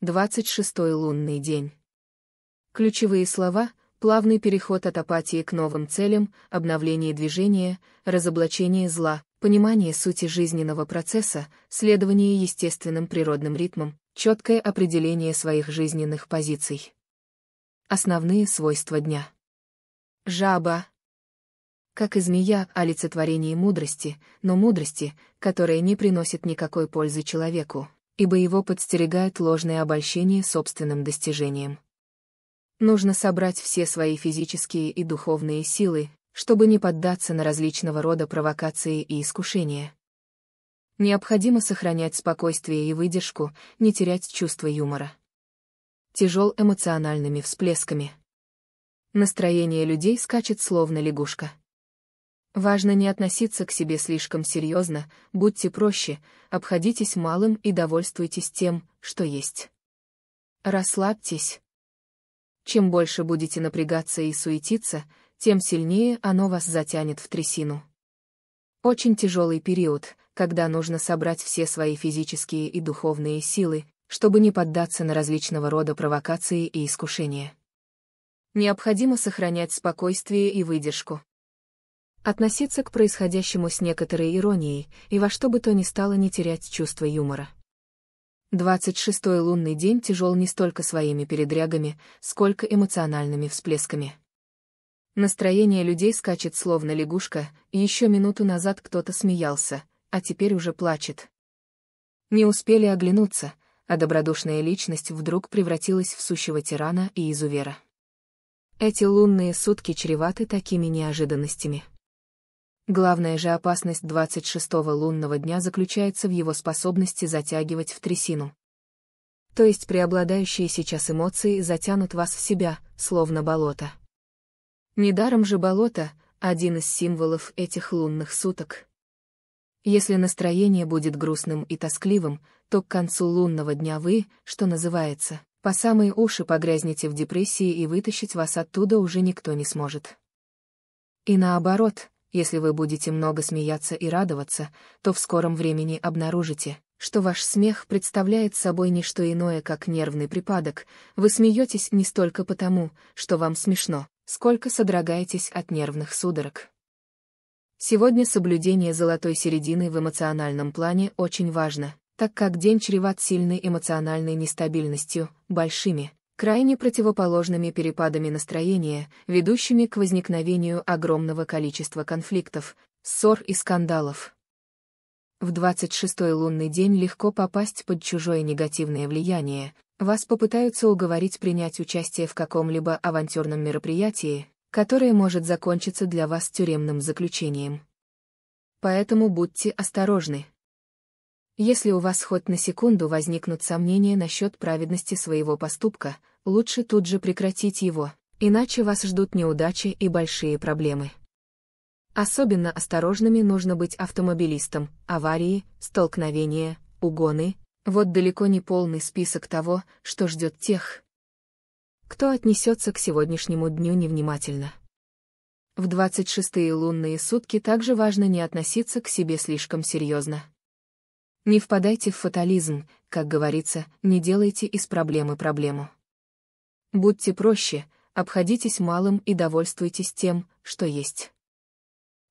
26 лунный день. Ключевые слова — плавный переход от апатии к новым целям, обновление движения, разоблачение зла, понимание сути жизненного процесса, следование естественным природным ритмам, четкое определение своих жизненных позиций. Основные свойства дня. Жаба. Как и змея, олицетворение мудрости, но мудрости, которая не приносит никакой пользы человеку, ибо его подстерегает ложное обольщение собственным достижением. Нужно собрать все свои физические и духовные силы, чтобы не поддаться на различного рода провокации и искушения. Необходимо сохранять спокойствие и выдержку, не терять чувство юмора. Тяжел эмоциональными всплесками. Настроение людей скачет словно лягушка. Важно не относиться к себе слишком серьезно, будьте проще, обходитесь малым и довольствуйтесь тем, что есть. Расслабьтесь. Чем больше будете напрягаться и суетиться, тем сильнее оно вас затянет в трясину. Очень тяжелый период, когда нужно собрать все свои физические и духовные силы, чтобы не поддаться на различного рода провокации и искушения. Необходимо сохранять спокойствие и выдержку. Относиться к происходящему с некоторой иронией и во что бы то ни стало не терять чувство юмора. 26-й лунный день тяжел не столько своими передрягами, сколько эмоциональными всплесками. Настроение людей скачет словно лягушка, и еще минуту назад кто-то смеялся, а теперь уже плачет. Не успели оглянуться, а добродушная личность вдруг превратилась в сущего тирана и изувера. Эти лунные сутки чреваты такими неожиданностями. Главная же опасность 26-го лунного дня заключается в его способности затягивать в трясину. То есть преобладающие сейчас эмоции затянут вас в себя, словно болото. Недаром же болото — один из символов этих лунных суток. Если настроение будет грустным и тоскливым, то к концу лунного дня вы, что называется, по самые уши погрязнете в депрессии и вытащить вас оттуда уже никто не сможет. И наоборот — если вы будете много смеяться и радоваться, то в скором времени обнаружите, что ваш смех представляет собой не что иное, как нервный припадок, вы смеетесь не столько потому, что вам смешно, сколько содрогаетесь от нервных судорог. Сегодня соблюдение золотой середины в эмоциональном плане очень важно, так как день чреват сильной эмоциональной нестабильностью, большими, крайне противоположными перепадами настроения, ведущими к возникновению огромного количества конфликтов, ссор и скандалов. В 26-й лунный день легко попасть под чужое негативное влияние, вас попытаются уговорить принять участие в каком-либо авантюрном мероприятии, которое может закончиться для вас тюремным заключением. Поэтому будьте осторожны. Если у вас хоть на секунду возникнут сомнения насчет праведности своего поступка, лучше тут же прекратить его, иначе вас ждут неудачи и большие проблемы. Особенно осторожными нужно быть автомобилистам, аварии, столкновения, угоны. Вот далеко не полный список того, что ждет тех, кто отнесется к сегодняшнему дню невнимательно. В 26-е лунные сутки также важно не относиться к себе слишком серьезно. Не впадайте в фатализм, как говорится, не делайте из проблемы проблему. Будьте проще, обходитесь малым и довольствуйтесь тем, что есть.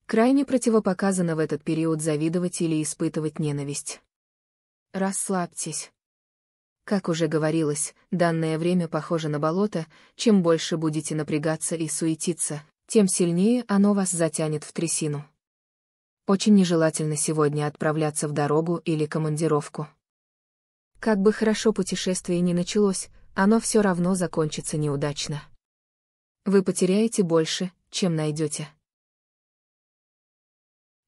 Крайне противопоказано в этот период завидовать или испытывать ненависть. Расслабьтесь. Как уже говорилось, данное время похоже на болото, чем больше будете напрягаться и суетиться, тем сильнее оно вас затянет в трясину. Очень нежелательно сегодня отправляться в дорогу или командировку. Как бы хорошо путешествие ни началось, оно все равно закончится неудачно. Вы потеряете больше, чем найдете.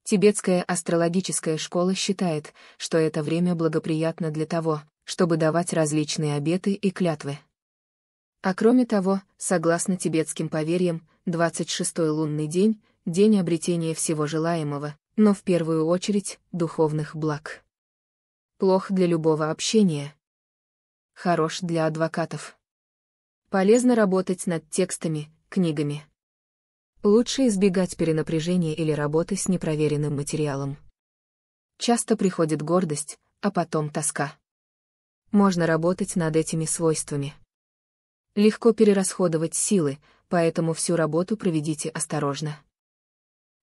Тибетская астрологическая школа считает, что это время благоприятно для того, чтобы давать различные обеты и клятвы. А кроме того, согласно тибетским поверьям, 26-й лунный день — день обретения всего желаемого, но в первую очередь духовных благ. Плох для любого общения — хорош для адвокатов. Полезно работать над текстами, книгами. Лучше избегать перенапряжения или работы с непроверенным материалом. Часто приходит гордость, а потом тоска. Можно работать над этими свойствами. Легко перерасходовать силы, поэтому всю работу проведите осторожно.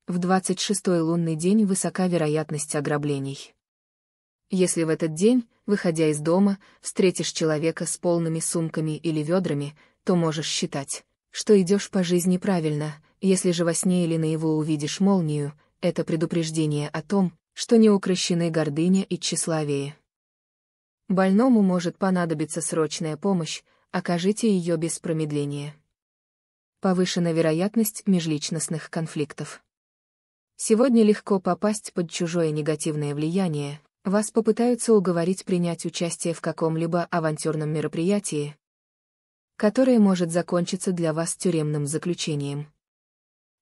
В 26-й лунный день высока вероятность ограблений. Если в этот день, выходя из дома, встретишь человека с полными сумками или ведрами, то можешь считать, что идешь по жизни правильно, если же во сне или наяву увидишь молнию, это предупреждение о том, что не укращены гордыня и тщеславие. Больному может понадобиться срочная помощь, окажите ее без промедления. Повышена вероятность межличностных конфликтов. Сегодня легко попасть под чужое негативное влияние, вас попытаются уговорить принять участие в каком-либо авантюрном мероприятии, которое может закончиться для вас тюремным заключением.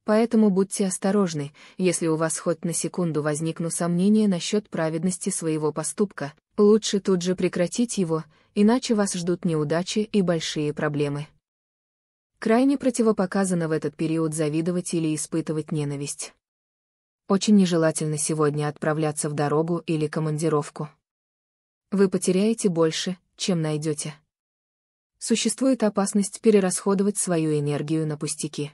Поэтому будьте осторожны, если у вас хоть на секунду возникнут сомнения насчет праведности своего поступка, лучше тут же прекратить его, иначе вас ждут неудачи и большие проблемы. Крайне противопоказано в этот период завидовать или испытывать ненависть. Очень нежелательно сегодня отправляться в дорогу или командировку. Вы потеряете больше, чем найдете. Существует опасность перерасходовать свою энергию на пустяки.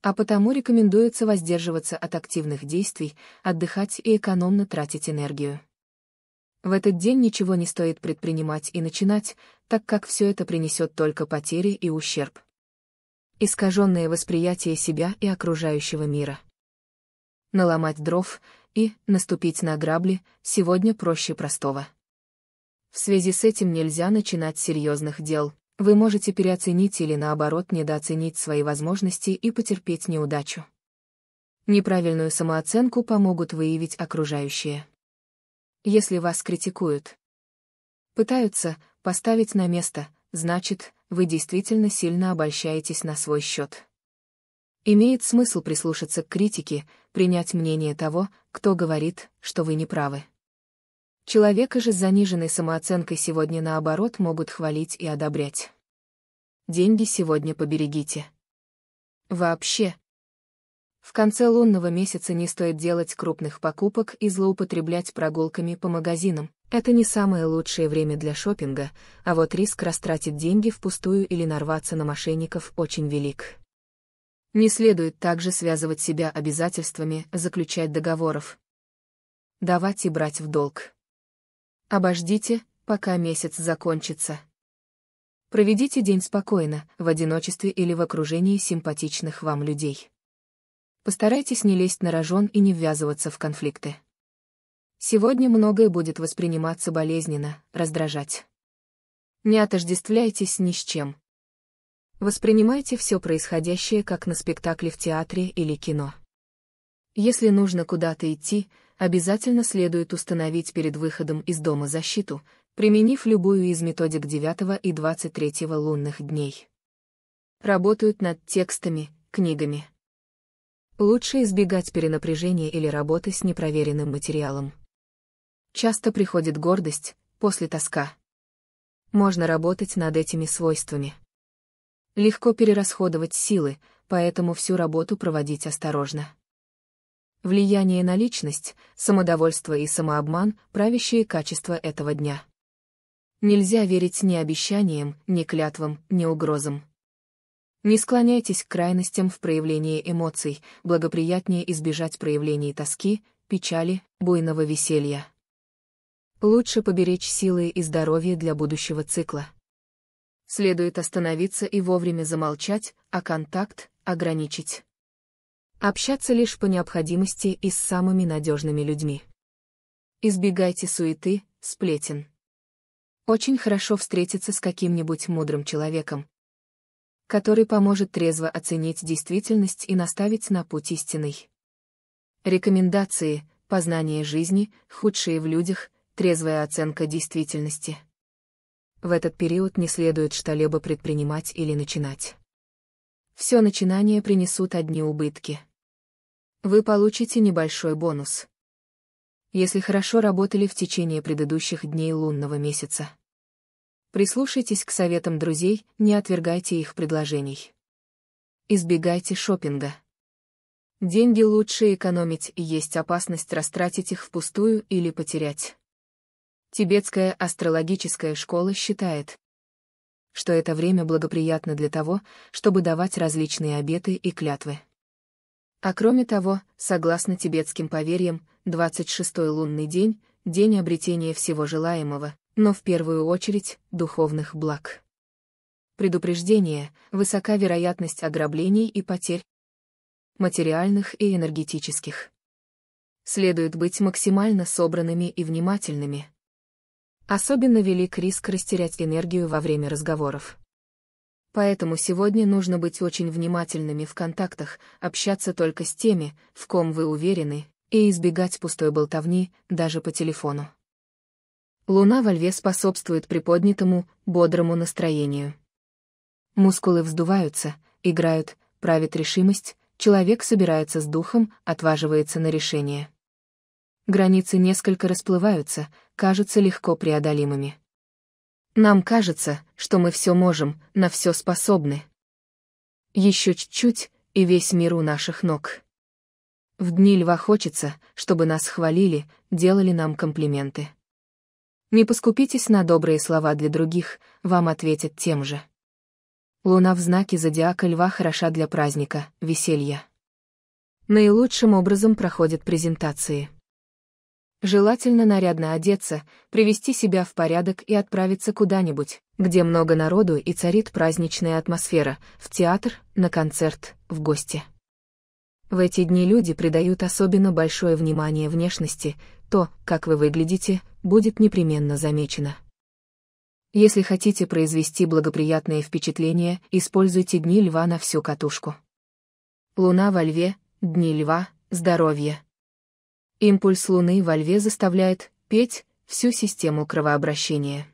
А потому рекомендуется воздерживаться от активных действий, отдыхать и экономно тратить энергию. В этот день ничего не стоит предпринимать и начинать, так как все это принесет только потери и ущерб. Искаженное восприятие себя и окружающего мира наломать дров и наступить на грабли сегодня проще простого. В связи с этим нельзя начинать серьезных дел. Вы можете переоценить или наоборот недооценить свои возможности и потерпеть неудачу. Неправильную самооценку помогут выявить окружающие. Если вас критикуют, пытаются поставить на место, значит, вы действительно сильно обольщаетесь на свой счет. Имеет смысл прислушаться к критике, принять мнение того, кто говорит, что вы не правы. Человека же с заниженной самооценкой сегодня наоборот могут хвалить и одобрять. Деньги сегодня поберегите. Вообще. В конце лунного месяца не стоит делать крупных покупок и злоупотреблять прогулками по магазинам. Это не самое лучшее время для шопинга, а вот риск растратить деньги впустую или нарваться на мошенников очень велик. Не следует также связывать себя обязательствами, заключать договоров. Давать и брать в долг. Обождите, пока месяц закончится. Проведите день спокойно, в одиночестве или в окружении симпатичных вам людей. Постарайтесь не лезть на рожон и не ввязываться в конфликты. Сегодня многое будет восприниматься болезненно, раздражать. Не отождествляйтесь ни с чем, Воспринимайте все происходящее как на спектакле в театре или кино. Если нужно куда-то идти, обязательно следует установить перед выходом из дома защиту, применив любую из методик 9 и 23 лунных дней. Работают над текстами, книгами. Лучше избегать перенапряжения или работы с непроверенным материалом. Часто приходит гордость, после тоска. Можно работать над этими свойствами. Легко перерасходовать силы, поэтому всю работу проводить осторожно. Влияние на личность, самодовольство и самообман – правящие качества этого дня. Нельзя верить ни обещаниям, ни клятвам, ни угрозам. Не склоняйтесь к крайностям в проявлении эмоций, благоприятнее избежать проявлений тоски, печали, буйного веселья. Лучше поберечь силы и здоровье для будущего цикла следует остановиться и вовремя замолчать, а контакт — ограничить. Общаться лишь по необходимости и с самыми надежными людьми. Избегайте суеты, сплетен. Очень хорошо встретиться с каким-нибудь мудрым человеком, который поможет трезво оценить действительность и наставить на путь истинный. Рекомендации, познание жизни, худшие в людях, трезвая оценка действительности в этот период не следует что-либо предпринимать или начинать. Все начинания принесут одни убытки. Вы получите небольшой бонус. Если хорошо работали в течение предыдущих дней лунного месяца. Прислушайтесь к советам друзей, не отвергайте их предложений. Избегайте шопинга. Деньги лучше экономить, есть опасность растратить их впустую или потерять. Тибетская астрологическая школа считает, что это время благоприятно для того, чтобы давать различные обеты и клятвы. А кроме того, согласно тибетским поверьям, 26-й лунный день — день обретения всего желаемого, но в первую очередь духовных благ. Предупреждение — высока вероятность ограблений и потерь, материальных и энергетических. Следует быть максимально собранными и внимательными, Особенно велик риск растерять энергию во время разговоров. Поэтому сегодня нужно быть очень внимательными в контактах, общаться только с теми, в ком вы уверены, и избегать пустой болтовни, даже по телефону. Луна во льве способствует приподнятому, бодрому настроению. Мускулы вздуваются, играют, правит решимость, человек собирается с духом, отваживается на решение. Границы несколько расплываются, кажутся легко преодолимыми. Нам кажется, что мы все можем, на все способны. Еще чуть-чуть, и весь мир у наших ног. В дни льва хочется, чтобы нас хвалили, делали нам комплименты. Не поскупитесь на добрые слова для других, вам ответят тем же. Луна в знаке зодиака льва хороша для праздника, веселья. Наилучшим образом проходят презентации. Желательно нарядно одеться, привести себя в порядок и отправиться куда-нибудь, где много народу и царит праздничная атмосфера, в театр, на концерт, в гости. В эти дни люди придают особенно большое внимание внешности, то, как вы выглядите, будет непременно замечено. Если хотите произвести благоприятные впечатления, используйте дни льва на всю катушку. Луна во льве, дни льва, здоровье. Импульс Луны во льве заставляет петь всю систему кровообращения.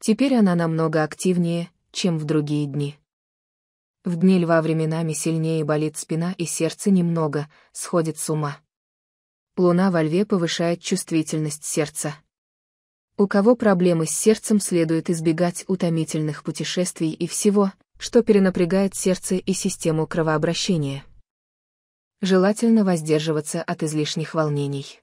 Теперь она намного активнее, чем в другие дни. В дни льва временами сильнее болит спина и сердце немного, сходит с ума. Луна во льве повышает чувствительность сердца. У кого проблемы с сердцем следует избегать утомительных путешествий и всего, что перенапрягает сердце и систему кровообращения желательно воздерживаться от излишних волнений.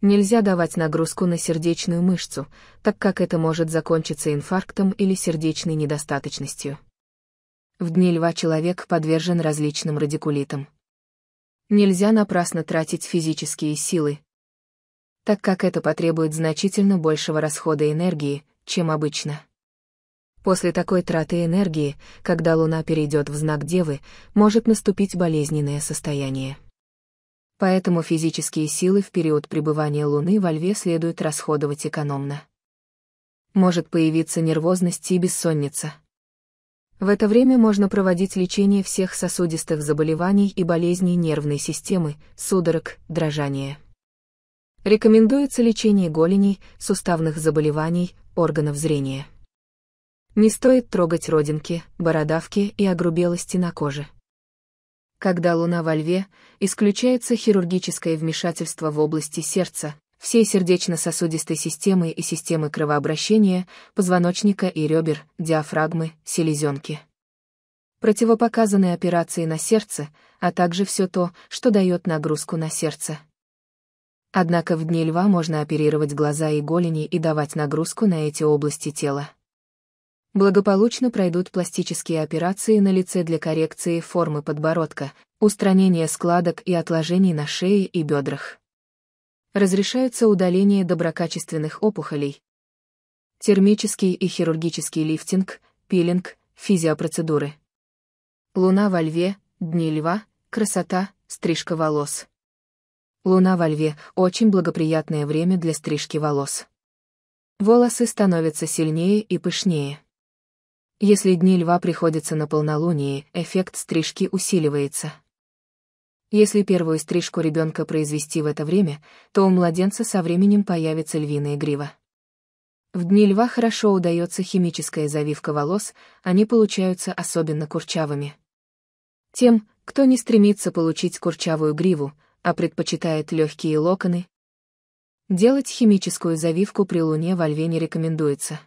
Нельзя давать нагрузку на сердечную мышцу, так как это может закончиться инфарктом или сердечной недостаточностью. В дни льва человек подвержен различным радикулитам. Нельзя напрасно тратить физические силы, так как это потребует значительно большего расхода энергии, чем обычно. После такой траты энергии, когда Луна перейдет в знак Девы, может наступить болезненное состояние. Поэтому физические силы в период пребывания Луны во Льве следует расходовать экономно. Может появиться нервозность и бессонница. В это время можно проводить лечение всех сосудистых заболеваний и болезней нервной системы, судорог, дрожания. Рекомендуется лечение голеней, суставных заболеваний, органов зрения. Не стоит трогать родинки, бородавки и огрубелости на коже. Когда луна во льве, исключается хирургическое вмешательство в области сердца, всей сердечно-сосудистой системы и системы кровообращения, позвоночника и ребер, диафрагмы, селезенки. Противопоказаны операции на сердце, а также все то, что дает нагрузку на сердце. Однако в дни льва можно оперировать глаза и голени и давать нагрузку на эти области тела благополучно пройдут пластические операции на лице для коррекции формы подбородка, устранения складок и отложений на шее и бедрах. Разрешаются удаление доброкачественных опухолей. Термический и хирургический лифтинг, пилинг, физиопроцедуры. Луна во льве, дни льва, красота, стрижка волос. Луна во льве – очень благоприятное время для стрижки волос. Волосы становятся сильнее и пышнее. Если дни льва приходятся на полнолуние, эффект стрижки усиливается. Если первую стрижку ребенка произвести в это время, то у младенца со временем появится львиная грива. В дни льва хорошо удается химическая завивка волос, они получаются особенно курчавыми. Тем, кто не стремится получить курчавую гриву, а предпочитает легкие локоны, делать химическую завивку при луне во льве не рекомендуется.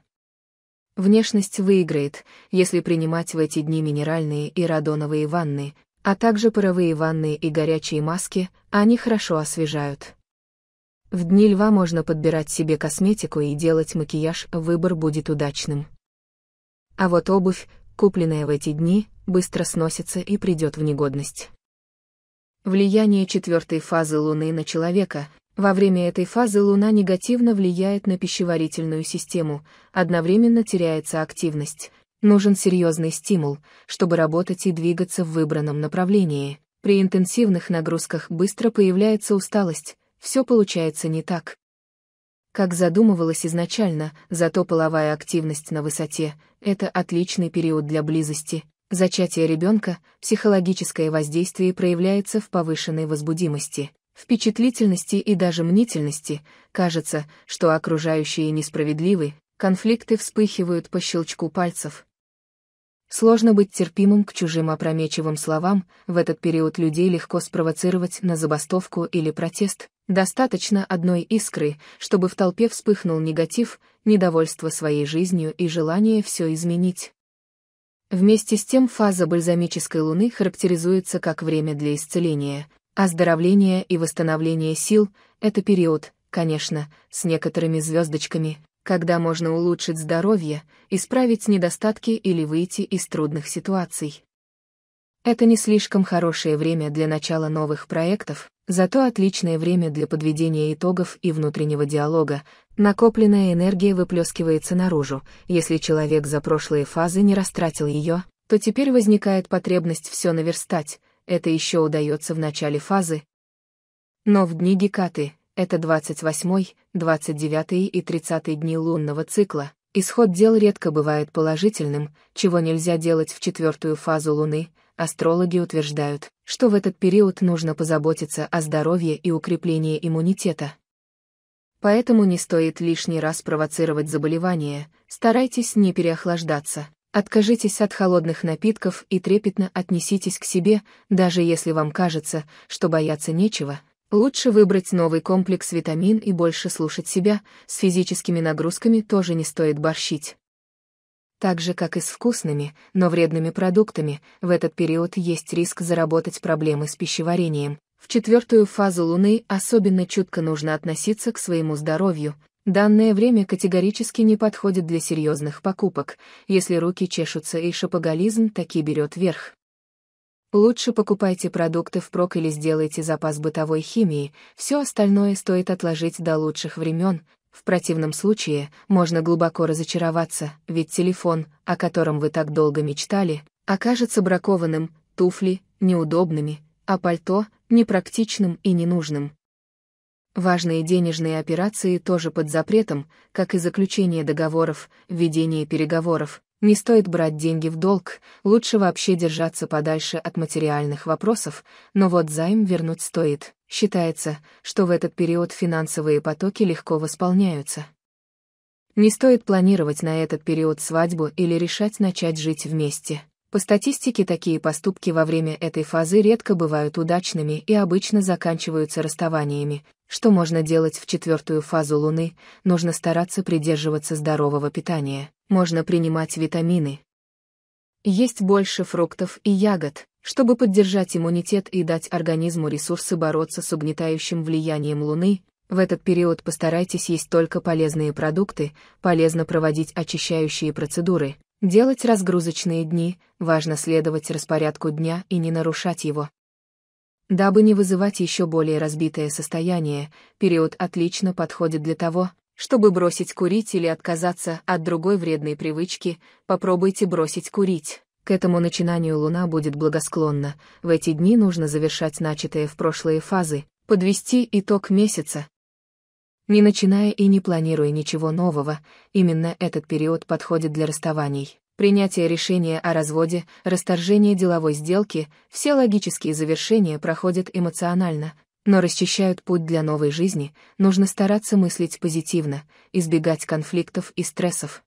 Внешность выиграет, если принимать в эти дни минеральные и радоновые ванны, а также паровые ванны и горячие маски, они хорошо освежают. В дни льва можно подбирать себе косметику и делать макияж, выбор будет удачным. А вот обувь, купленная в эти дни, быстро сносится и придет в негодность. Влияние четвертой фазы Луны на человека, во время этой фазы Луна негативно влияет на пищеварительную систему, одновременно теряется активность. Нужен серьезный стимул, чтобы работать и двигаться в выбранном направлении. При интенсивных нагрузках быстро появляется усталость, все получается не так. Как задумывалось изначально, зато половая активность на высоте – это отличный период для близости. Зачатие ребенка, психологическое воздействие проявляется в повышенной возбудимости впечатлительности и даже мнительности, кажется, что окружающие несправедливы, конфликты вспыхивают по щелчку пальцев. Сложно быть терпимым к чужим опрометчивым словам, в этот период людей легко спровоцировать на забастовку или протест, достаточно одной искры, чтобы в толпе вспыхнул негатив, недовольство своей жизнью и желание все изменить. Вместе с тем фаза бальзамической луны характеризуется как время для исцеления, Оздоровление и восстановление сил — это период, конечно, с некоторыми звездочками, когда можно улучшить здоровье, исправить недостатки или выйти из трудных ситуаций. Это не слишком хорошее время для начала новых проектов, зато отличное время для подведения итогов и внутреннего диалога. Накопленная энергия выплескивается наружу. Если человек за прошлые фазы не растратил ее, то теперь возникает потребность все наверстать, это еще удается в начале фазы. Но в дни Гекаты, это 28, 29 и 30 дни лунного цикла, исход дел редко бывает положительным, чего нельзя делать в четвертую фазу Луны, астрологи утверждают, что в этот период нужно позаботиться о здоровье и укреплении иммунитета. Поэтому не стоит лишний раз провоцировать заболевания, старайтесь не переохлаждаться. Откажитесь от холодных напитков и трепетно отнеситесь к себе, даже если вам кажется, что бояться нечего. Лучше выбрать новый комплекс витамин и больше слушать себя, с физическими нагрузками тоже не стоит борщить. Так же, как и с вкусными, но вредными продуктами, в этот период есть риск заработать проблемы с пищеварением. В четвертую фазу Луны особенно чутко нужно относиться к своему здоровью, Данное время категорически не подходит для серьезных покупок, если руки чешутся и шопоголизм таки берет верх. Лучше покупайте продукты впрок или сделайте запас бытовой химии, все остальное стоит отложить до лучших времен, в противном случае можно глубоко разочароваться, ведь телефон, о котором вы так долго мечтали, окажется бракованным, туфли — неудобными, а пальто — непрактичным и ненужным. Важные денежные операции тоже под запретом, как и заключение договоров, ведение переговоров. Не стоит брать деньги в долг, лучше вообще держаться подальше от материальных вопросов, но вот займ вернуть стоит. Считается, что в этот период финансовые потоки легко восполняются. Не стоит планировать на этот период свадьбу или решать начать жить вместе. По статистике, такие поступки во время этой фазы редко бывают удачными и обычно заканчиваются расставаниями. Что можно делать в четвертую фазу Луны, нужно стараться придерживаться здорового питания, можно принимать витамины. Есть больше фруктов и ягод, чтобы поддержать иммунитет и дать организму ресурсы бороться с угнетающим влиянием Луны, в этот период постарайтесь есть только полезные продукты, полезно проводить очищающие процедуры, Делать разгрузочные дни, важно следовать распорядку дня и не нарушать его. Дабы не вызывать еще более разбитое состояние, период отлично подходит для того, чтобы бросить курить или отказаться от другой вредной привычки, попробуйте бросить курить. К этому начинанию Луна будет благосклонна, в эти дни нужно завершать начатое в прошлые фазы, подвести итог месяца, не начиная и не планируя ничего нового, именно этот период подходит для расставаний. Принятие решения о разводе, расторжение деловой сделки, все логические завершения проходят эмоционально, но расчищают путь для новой жизни, нужно стараться мыслить позитивно, избегать конфликтов и стрессов.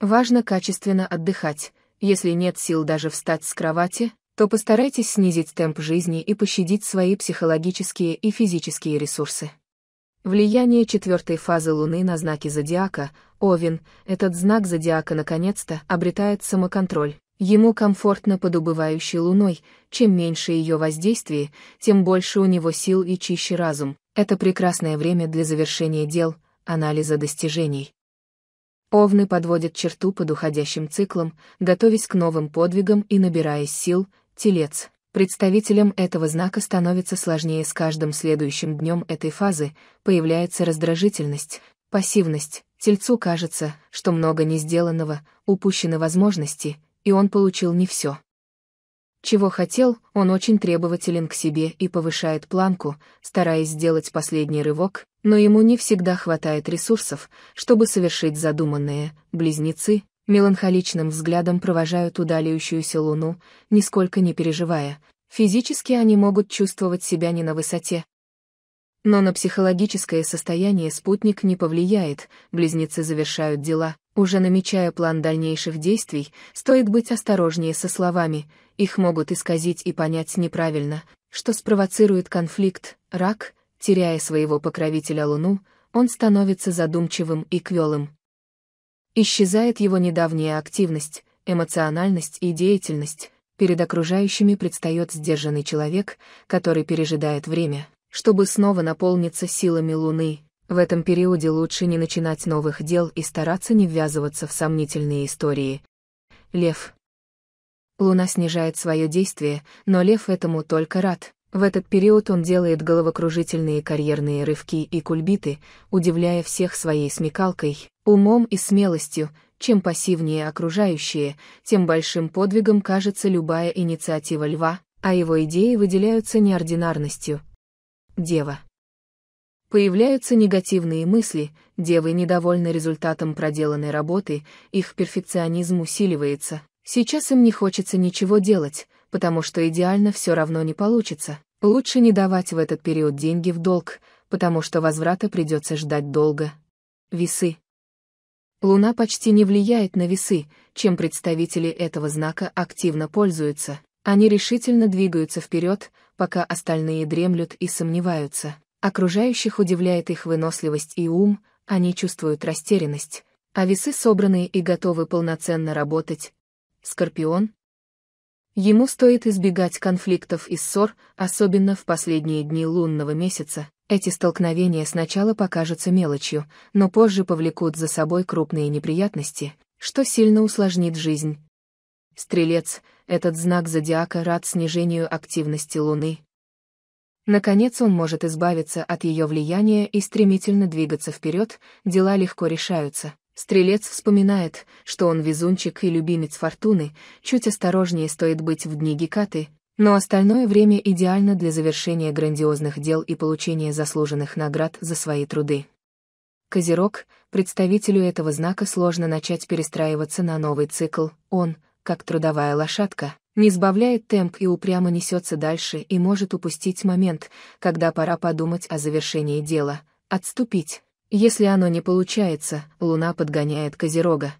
Важно качественно отдыхать, если нет сил даже встать с кровати, то постарайтесь снизить темп жизни и пощадить свои психологические и физические ресурсы. Влияние четвертой фазы Луны на знаки зодиака, Овен, этот знак зодиака наконец-то обретает самоконтроль. Ему комфортно под убывающей луной, чем меньше ее воздействие, тем больше у него сил и чище разум. Это прекрасное время для завершения дел, анализа достижений. Овны подводят черту под уходящим циклом, готовясь к новым подвигам и набираясь сил, телец. Представителям этого знака становится сложнее с каждым следующим днем этой фазы, появляется раздражительность, пассивность, тельцу кажется, что много не сделанного, упущены возможности, и он получил не все. Чего хотел, он очень требователен к себе и повышает планку, стараясь сделать последний рывок, но ему не всегда хватает ресурсов, чтобы совершить задуманное, близнецы, меланхоличным взглядом провожают удаляющуюся луну, нисколько не переживая. Физически они могут чувствовать себя не на высоте. Но на психологическое состояние спутник не повлияет, близнецы завершают дела, уже намечая план дальнейших действий, стоит быть осторожнее со словами, их могут исказить и понять неправильно, что спровоцирует конфликт, рак, теряя своего покровителя Луну, он становится задумчивым и квелым, Исчезает его недавняя активность, эмоциональность и деятельность, перед окружающими предстает сдержанный человек, который пережидает время, чтобы снова наполниться силами Луны. В этом периоде лучше не начинать новых дел и стараться не ввязываться в сомнительные истории. Лев. Луна снижает свое действие, но Лев этому только рад. В этот период он делает головокружительные карьерные рывки и кульбиты, удивляя всех своей смекалкой, Умом и смелостью, чем пассивнее окружающие, тем большим подвигом кажется любая инициатива льва, а его идеи выделяются неординарностью. Дева. Появляются негативные мысли, девы недовольны результатом проделанной работы, их перфекционизм усиливается. Сейчас им не хочется ничего делать, потому что идеально все равно не получится. Лучше не давать в этот период деньги в долг, потому что возврата придется ждать долго. Весы. Луна почти не влияет на весы, чем представители этого знака активно пользуются. Они решительно двигаются вперед, пока остальные дремлют и сомневаются. Окружающих удивляет их выносливость и ум, они чувствуют растерянность. А весы собраны и готовы полноценно работать. Скорпион, Ему стоит избегать конфликтов и ссор, особенно в последние дни лунного месяца. Эти столкновения сначала покажутся мелочью, но позже повлекут за собой крупные неприятности, что сильно усложнит жизнь. Стрелец, этот знак зодиака рад снижению активности Луны. Наконец он может избавиться от ее влияния и стремительно двигаться вперед, дела легко решаются, Стрелец вспоминает, что он везунчик и любимец фортуны, чуть осторожнее стоит быть в дни Гекаты, но остальное время идеально для завершения грандиозных дел и получения заслуженных наград за свои труды. Козерог, представителю этого знака сложно начать перестраиваться на новый цикл, он, как трудовая лошадка, не сбавляет темп и упрямо несется дальше и может упустить момент, когда пора подумать о завершении дела, отступить, если оно не получается, Луна подгоняет Козерога.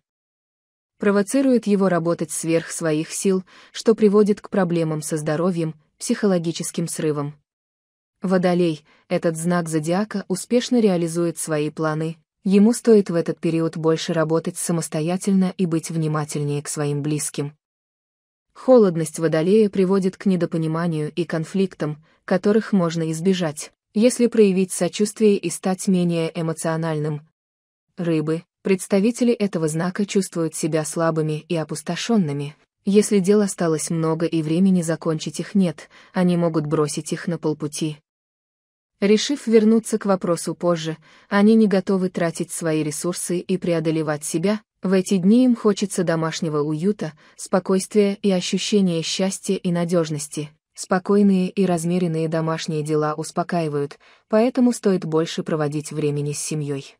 Провоцирует его работать сверх своих сил, что приводит к проблемам со здоровьем, психологическим срывам. Водолей, этот знак зодиака, успешно реализует свои планы, ему стоит в этот период больше работать самостоятельно и быть внимательнее к своим близким. Холодность водолея приводит к недопониманию и конфликтам, которых можно избежать если проявить сочувствие и стать менее эмоциональным. Рыбы, представители этого знака чувствуют себя слабыми и опустошенными. Если дел осталось много и времени закончить их нет, они могут бросить их на полпути. Решив вернуться к вопросу позже, они не готовы тратить свои ресурсы и преодолевать себя, в эти дни им хочется домашнего уюта, спокойствия и ощущения счастья и надежности. Спокойные и размеренные домашние дела успокаивают, поэтому стоит больше проводить времени с семьей.